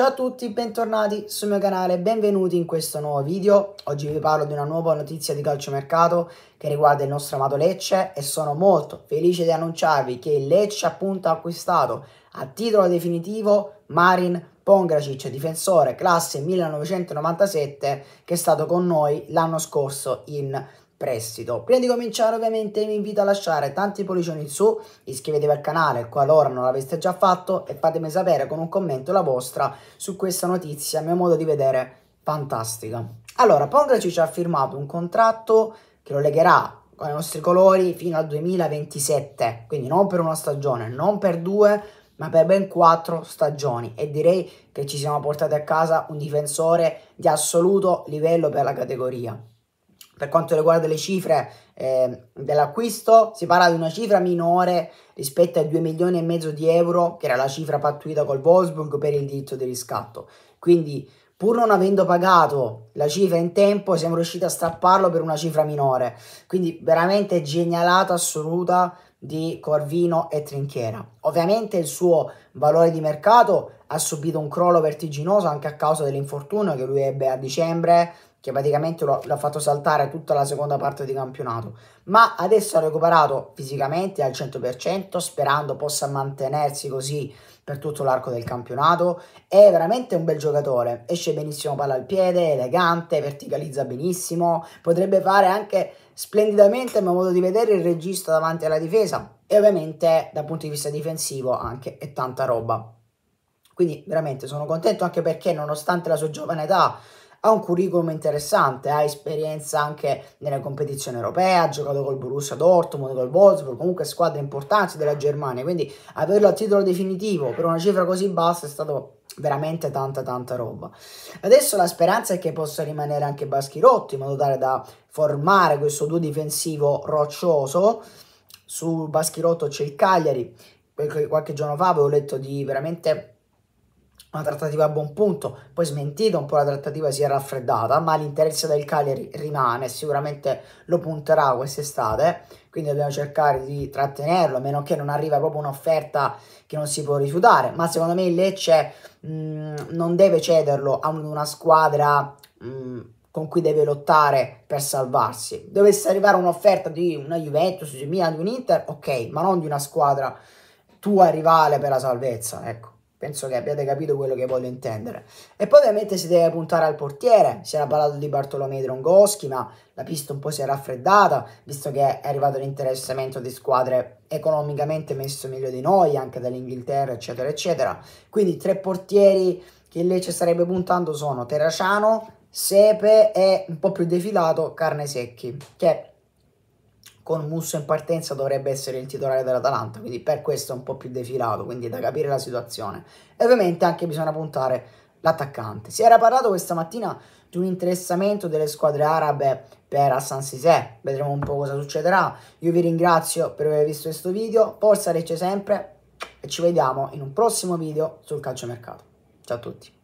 Ciao a tutti, bentornati sul mio canale, benvenuti in questo nuovo video. Oggi vi parlo di una nuova notizia di calciomercato che riguarda il nostro amato Lecce e sono molto felice di annunciarvi che il Lecce appunto ha acquistato a titolo definitivo Marin Pongracic, difensore classe 1997 che è stato con noi l'anno scorso in prestito. Prima di cominciare ovviamente vi invito a lasciare tanti pollicioni in su, iscrivetevi al canale qualora non l'aveste già fatto e fatemi sapere con un commento la vostra su questa notizia, a mio modo di vedere fantastica. Allora, Pongracic ha firmato un contratto che lo legherà ai nostri colori fino al 2027, quindi non per una stagione, non per due, ma per ben quattro stagioni e direi che ci siamo portati a casa un difensore di assoluto livello per la categoria. Per quanto riguarda le cifre eh, dell'acquisto, si parla di una cifra minore rispetto ai 2 milioni e mezzo di euro, che era la cifra pattuita col Wolfsburg per il diritto di riscatto. Quindi, pur non avendo pagato la cifra in tempo, siamo riusciti a strapparlo per una cifra minore. Quindi, veramente genialata assoluta di Corvino e Trinchiera. Ovviamente il suo valore di mercato ha subito un crollo vertiginoso anche a causa dell'infortunio che lui ebbe a dicembre che praticamente l'ha fatto saltare tutta la seconda parte di campionato, ma adesso ha recuperato fisicamente al 100%, sperando possa mantenersi così per tutto l'arco del campionato, è veramente un bel giocatore, esce benissimo palla al piede, elegante, verticalizza benissimo, potrebbe fare anche splendidamente, a mio modo di vedere, il regista davanti alla difesa e ovviamente dal punto di vista difensivo anche è tanta roba. Quindi veramente sono contento anche perché nonostante la sua giovane età ha un curriculum interessante, ha esperienza anche nelle competizioni europee, ha giocato col Borussia Dortmund, col Wolfsburg, comunque squadre importanti della Germania, quindi averlo a titolo definitivo per una cifra così bassa è stato veramente tanta tanta roba. Adesso la speranza è che possa rimanere anche Baschirotti in modo tale da formare questo duo difensivo roccioso. Su Baschirotto c'è il Cagliari, qualche giorno fa avevo letto di veramente una trattativa a buon punto, poi smentita, un po' la trattativa si è raffreddata, ma l'interesse del Cagliari rimane, sicuramente lo punterà quest'estate, quindi dobbiamo cercare di trattenerlo, a meno che non arriva proprio un'offerta che non si può rifiutare, ma secondo me il Lecce mh, mm, non deve cederlo a una squadra mh, mm, con cui deve lottare per salvarsi. Dovesse arrivare un'offerta di una Juventus, di Milan, di un Inter, ok, ma non di una squadra tua rivale per la salvezza, ecco. Penso che abbiate capito quello che voglio intendere. E poi ovviamente si deve puntare al portiere. Si era parlato di Bartolomei Drongoschi, ma la pista un po' si è raffreddata, visto che è arrivato l'interessamento di squadre economicamente messo meglio di noi, anche dall'Inghilterra, eccetera, eccetera. Quindi tre portieri che lei ci starebbe puntando sono Terraciano, Sepe e un po' più defilato Carne Secchi, che con Musso in partenza dovrebbe essere il titolare dell'Atalanta, quindi per questo è un po' più defilato, quindi è da capire la situazione. E ovviamente anche bisogna puntare l'attaccante. Si era parlato questa mattina di un interessamento delle squadre arabe per Hassan Sisè, vedremo un po' cosa succederà. Io vi ringrazio per aver visto questo video, forza Lecce sempre e ci vediamo in un prossimo video sul calciomercato. Ciao a tutti.